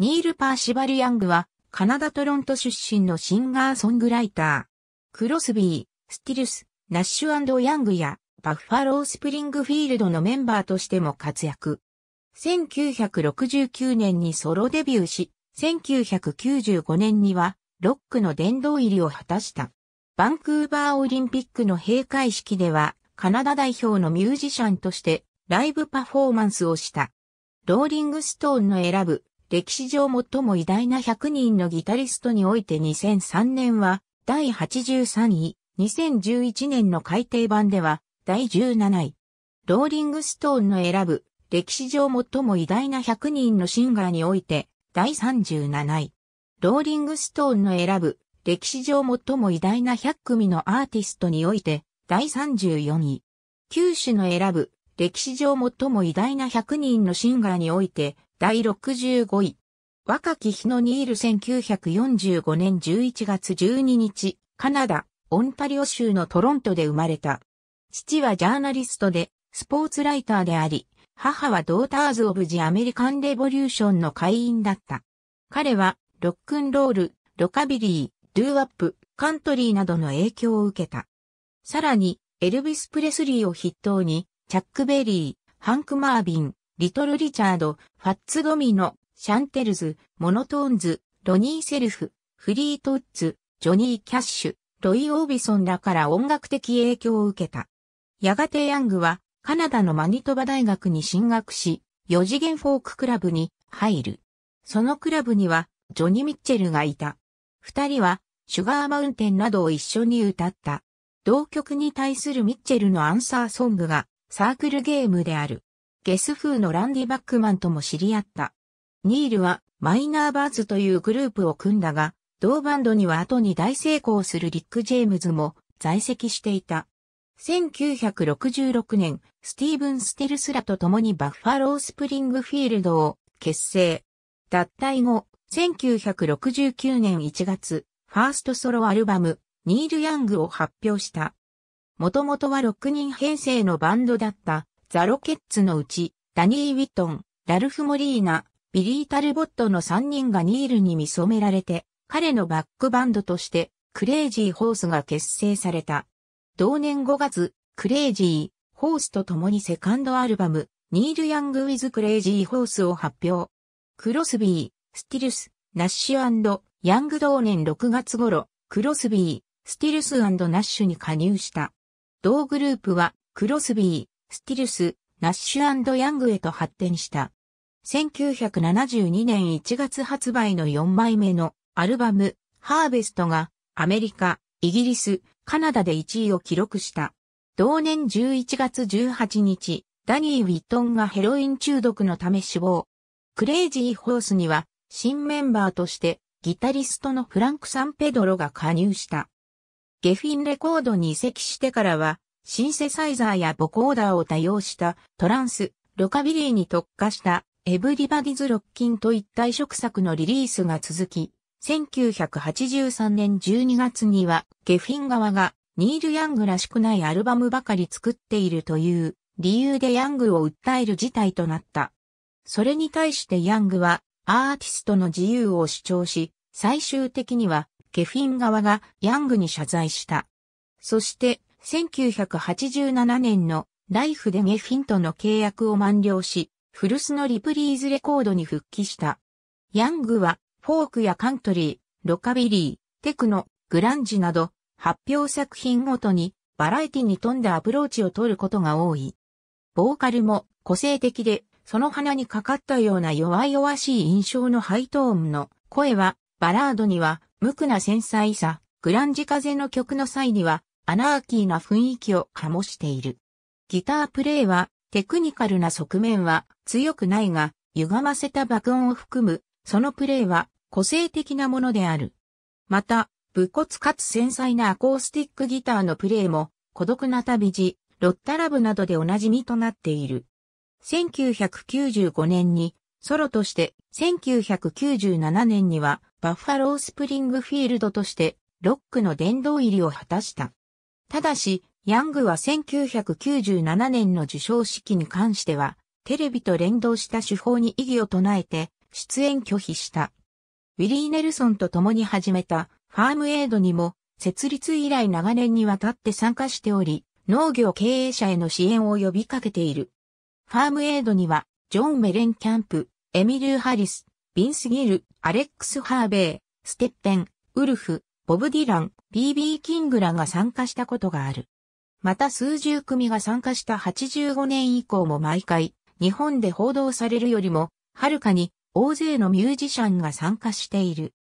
ニール・パーシバル・ヤングは、カナダ・トロント出身のシンガーソングライター。クロスビー、スティルス、ナッシュヤングや、バッファロー・スプリングフィールドのメンバーとしても活躍。1969年にソロデビューし、1995年には、ロックの殿堂入りを果たした。バンクーバーオリンピックの閉会式では、カナダ代表のミュージシャンとして、ライブパフォーマンスをした。ローリングストーンの選ぶ歴史上最も偉大な100人のギタリストにおいて2003年は第83位、2011年の改訂版では第17位。ローリングストーンの選ぶ歴史上最も偉大な100人のシンガーにおいて第37位。ローリングストーンの選ぶ歴史上最も偉大な100組のアーティストにおいて第34位。九種の選ぶ歴史上最も偉大な100人のシンガーにおいて第65位。若き日のニール1945年11月12日、カナダ、オンタリオ州のトロントで生まれた。父はジャーナリストで、スポーツライターであり、母はドーターズ・オブ・ジ・アメリカン・レボリューションの会員だった。彼は、ロックンロール、ロカビリー、ドゥーアップ、カントリーなどの影響を受けた。さらに、エルビス・プレスリーを筆頭に、チャック・ベリー、ハンク・マービン、リトル・リチャード、ファッツ・ドミノ、シャンテルズ、モノトーンズ、ロニー・セルフ、フリートッツ、ジョニー・キャッシュ、ロイ・オービソンらから音楽的影響を受けた。やがてヤングは、カナダのマニトバ大学に進学し、四次元フォーククラブに入る。そのクラブには、ジョニー・ミッチェルがいた。二人は、シュガーマウンテンなどを一緒に歌った。同曲に対するミッチェルのアンサーソングが、サークルゲームである。ゲス風のランディ・バックマンとも知り合った。ニールはマイナーバーズというグループを組んだが、同バンドには後に大成功するリック・ジェームズも在籍していた。1966年、スティーブン・ステルスらと共にバッファロー・スプリングフィールドを結成。脱退後、1969年1月、ファーストソロアルバム、ニール・ヤングを発表した。もともとは6人編成のバンドだったザ・ロケッツのうち、ダニー・ウィトン、ラルフ・モリーナ、ビリー・タルボットの3人がニールに見染められて、彼のバックバンドとして、クレイジー・ホースが結成された。同年5月、クレイジー・ホースと共にセカンドアルバム、ニール・ヤング・ウィズ・クレイジー・ホースを発表。クロスビー、スティルス、ナッシュヤング同年6月頃、クロスビー、スティルスナッシュに加入した。同グループは、クロスビー、スティルス、ナッシュヤングへと発展した。1972年1月発売の4枚目のアルバム、ハーベストがアメリカ、イギリス、カナダで1位を記録した。同年11月18日、ダニー・ウィットンがヘロイン中毒のため死亡。クレイジー・ホースには新メンバーとしてギタリストのフランク・サンペドロが加入した。ゲフィンレコードに移籍してからはシンセサイザーやボコーダーを多用したトランス、ロカビリーに特化したエブリバディズ・ロッキンといった移色作のリリースが続き、1983年12月にはゲフィン側がニール・ヤングらしくないアルバムばかり作っているという理由でヤングを訴える事態となった。それに対してヤングはアーティストの自由を主張し、最終的にはゲフィン側がヤングに謝罪した。そして1987年のライフでメフィンとの契約を満了し、古巣のリプリーズレコードに復帰した。ヤングはフォークやカントリー、ロカビリー、テクノ、グランジなど発表作品ごとにバラエティに富んだアプローチを取ることが多い。ボーカルも個性的で、その鼻にかかったような弱々しい印象のハイトーンの声は、バラードには無垢な繊細さ、グランジ風の曲の際にはアナーキーな雰囲気を醸している。ギタープレイはテクニカルな側面は強くないが、歪ませた爆音を含む、そのプレイは個性的なものである。また、武骨かつ繊細なアコースティックギターのプレイも、孤独な旅路、ロッタラブなどでおなじみとなっている。1995年に、ソロとして、1997年には、バッファロースプリングフィールドとして、ロックの殿堂入りを果たした。ただし、ヤングは1997年の受賞式に関しては、テレビと連動した手法に異議を唱えて、出演拒否した。ウィリー・ネルソンと共に始めたファームエイドにも、設立以来長年にわたって参加しており、農業経営者への支援を呼びかけている。ファームエイドには、ジョン・メレンキャンプ、エミリュー・ハリス、ビンス・ギル、アレックス・ハーベイ、ステッペン、ウルフ、ボブ・ディラン、BB キングらが参加したことがある。また数十組が参加した85年以降も毎回、日本で報道されるよりも、はるかに大勢のミュージシャンが参加している。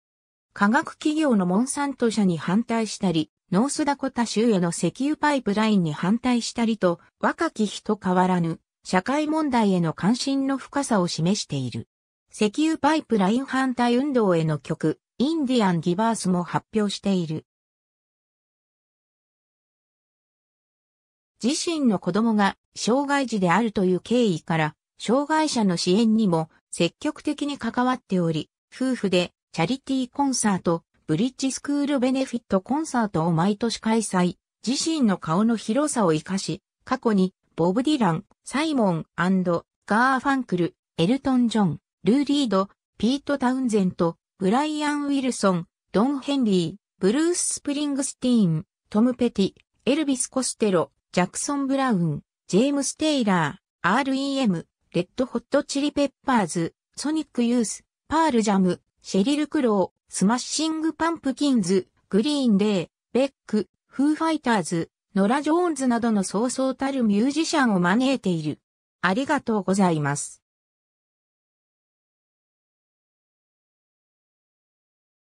科学企業のモンサント社に反対したり、ノースダコタ州への石油パイプラインに反対したりと、若き日と変わらぬ、社会問題への関心の深さを示している。石油パイプライン反対運動への曲、インディアン・ギバースも発表している。自身の子供が障害児であるという経緯から、障害者の支援にも積極的に関わっており、夫婦でチャリティーコンサート、ブリッジスクールベネフィットコンサートを毎年開催、自身の顔の広さを活かし、過去にボブ・ディラン、サイモンガー・ファンクル、エルトン・ジョン、ルー・リード、ピート・タウンゼント、ブライアン・ウィルソン、ドン・ヘンリー、ブルース・スプリングスティーン、トム・ペティ、エルビス・コステロ、ジャクソン・ブラウン、ジェームス・テイラー、REM、レッド・ホット・チリ・ペッパーズ、ソニック・ユース、パール・ジャム、シェリル・クロウ、スマッシング・パンプキンズ、グリーン・デイ、ベック、フーファイターズ、ノラ・ジョーンズなどの早々たるミュージシャンを招いている。ありがとうございます。